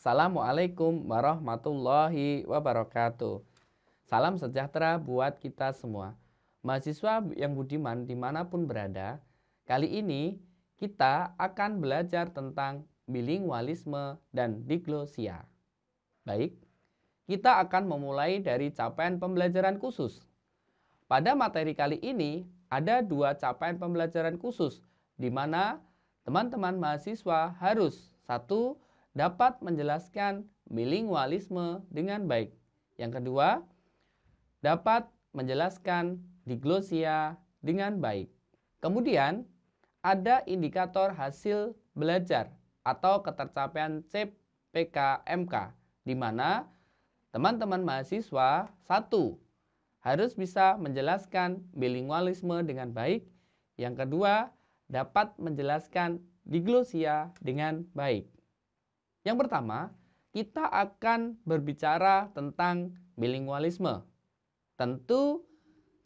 Assalamualaikum warahmatullahi wabarakatuh. Salam sejahtera buat kita semua. Mahasiswa yang budiman dimanapun berada, kali ini kita akan belajar tentang bilingualisme dan diglosia. Baik, kita akan memulai dari capaian pembelajaran khusus. Pada materi kali ini, ada dua capaian pembelajaran khusus, di mana teman-teman mahasiswa harus satu dapat menjelaskan bilingualisme dengan baik. Yang kedua, dapat menjelaskan diglosia dengan baik. Kemudian, ada indikator hasil belajar atau ketercapaian CPKMK di mana teman-teman mahasiswa satu harus bisa menjelaskan bilingualisme dengan baik. Yang kedua, dapat menjelaskan diglosia dengan baik. Yang pertama, kita akan berbicara tentang bilingualisme. Tentu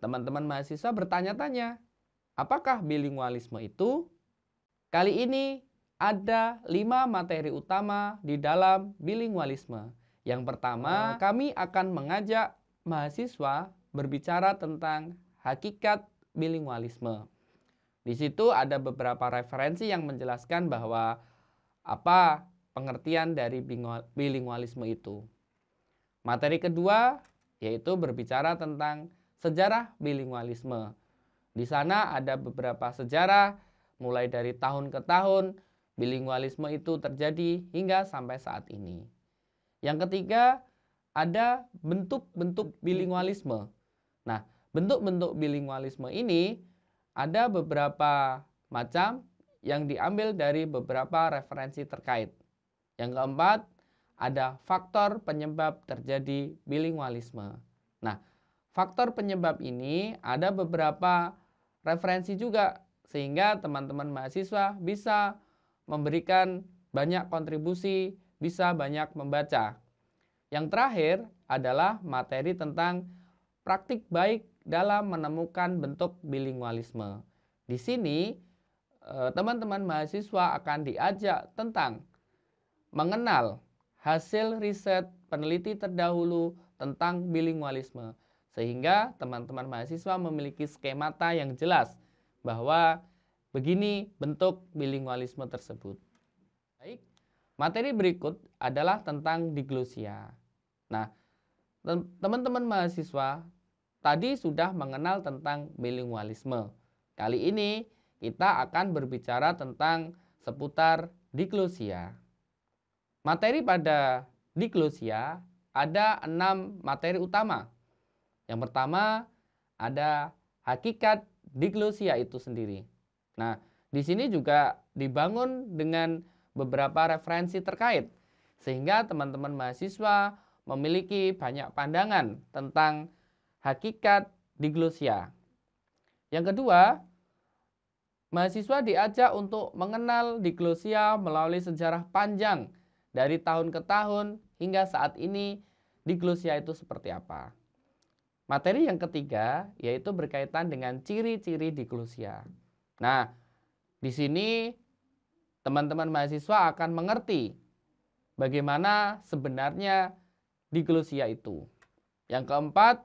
teman-teman mahasiswa bertanya-tanya, apakah bilingualisme itu? Kali ini ada lima materi utama di dalam bilingualisme. Yang pertama, kami akan mengajak mahasiswa berbicara tentang hakikat bilingualisme. Di situ ada beberapa referensi yang menjelaskan bahwa apa pengertian dari bilingualisme itu. Materi kedua yaitu berbicara tentang sejarah bilingualisme. Di sana ada beberapa sejarah mulai dari tahun ke tahun bilingualisme itu terjadi hingga sampai saat ini. Yang ketiga ada bentuk-bentuk bilingualisme. Nah, bentuk-bentuk bilingualisme ini ada beberapa macam yang diambil dari beberapa referensi terkait. Yang keempat, ada faktor penyebab terjadi bilingualisme. Nah, faktor penyebab ini ada beberapa referensi juga sehingga teman-teman mahasiswa bisa memberikan banyak kontribusi, bisa banyak membaca. Yang terakhir adalah materi tentang praktik baik dalam menemukan bentuk bilingualisme. Di sini, eh, teman-teman mahasiswa akan diajak tentang mengenal hasil riset peneliti terdahulu tentang bilingualisme sehingga teman-teman mahasiswa memiliki skemata yang jelas bahwa begini bentuk bilingualisme tersebut. Baik, materi berikut adalah tentang diglosia. Nah, teman-teman mahasiswa tadi sudah mengenal tentang bilingualisme. Kali ini kita akan berbicara tentang seputar diglosia. Materi pada diklusia ada enam materi utama. Yang pertama ada hakikat diklusia itu sendiri. Nah, di sini juga dibangun dengan beberapa referensi terkait sehingga teman-teman mahasiswa memiliki banyak pandangan tentang hakikat diglosia. Yang kedua, mahasiswa diajak untuk mengenal diglosia melalui sejarah panjang dari tahun ke tahun hingga saat ini di glosia itu seperti apa. Materi yang ketiga yaitu berkaitan dengan ciri-ciri di glosia. Nah, di sini teman-teman mahasiswa akan mengerti bagaimana sebenarnya di glosia itu. Yang keempat,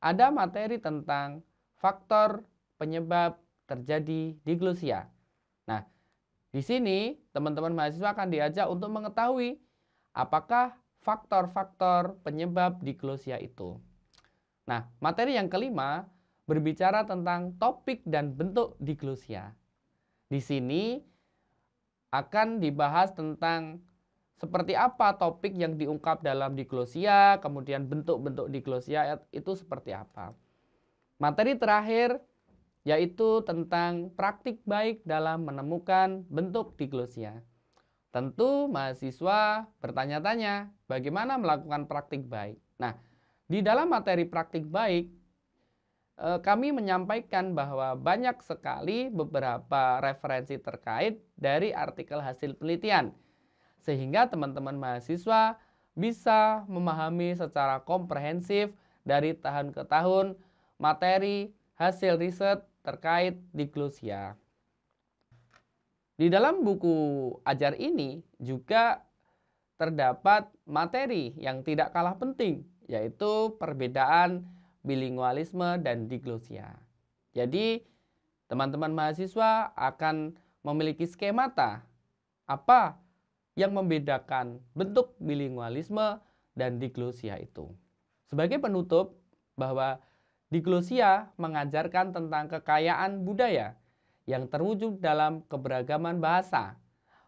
ada materi tentang faktor penyebab terjadi di Glusia. Di sini, teman-teman mahasiswa akan diajak untuk mengetahui apakah faktor-faktor penyebab diglosia itu. Nah, materi yang kelima berbicara tentang topik dan bentuk diglosia. Di sini akan dibahas tentang seperti apa topik yang diungkap dalam diglosia, kemudian bentuk-bentuk diglosia itu seperti apa. Materi terakhir yaitu tentang praktik baik dalam menemukan bentuk diglosia. Tentu mahasiswa bertanya-tanya bagaimana melakukan praktik baik. Nah, di dalam materi praktik baik, eh, kami menyampaikan bahwa banyak sekali beberapa referensi terkait dari artikel hasil penelitian, sehingga teman-teman mahasiswa bisa memahami secara komprehensif dari tahun ke tahun materi hasil riset terkait diglosia. Di dalam buku ajar ini juga terdapat materi yang tidak kalah penting, yaitu perbedaan bilingualisme dan diglosia. Jadi, teman-teman mahasiswa akan memiliki skemata apa yang membedakan bentuk bilingualisme dan diglosia itu. Sebagai penutup, bahwa di Glosia mengajarkan tentang kekayaan budaya yang terwujud dalam keberagaman bahasa.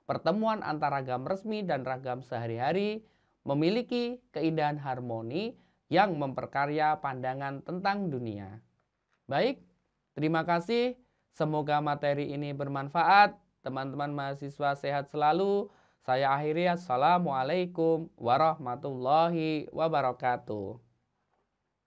Pertemuan antara ragam resmi dan ragam sehari-hari memiliki keindahan harmoni yang memperkarya pandangan tentang dunia. Baik, terima kasih. Semoga materi ini bermanfaat. Teman-teman mahasiswa sehat selalu. Saya akhiri assalamualaikum warahmatullahi wabarakatuh.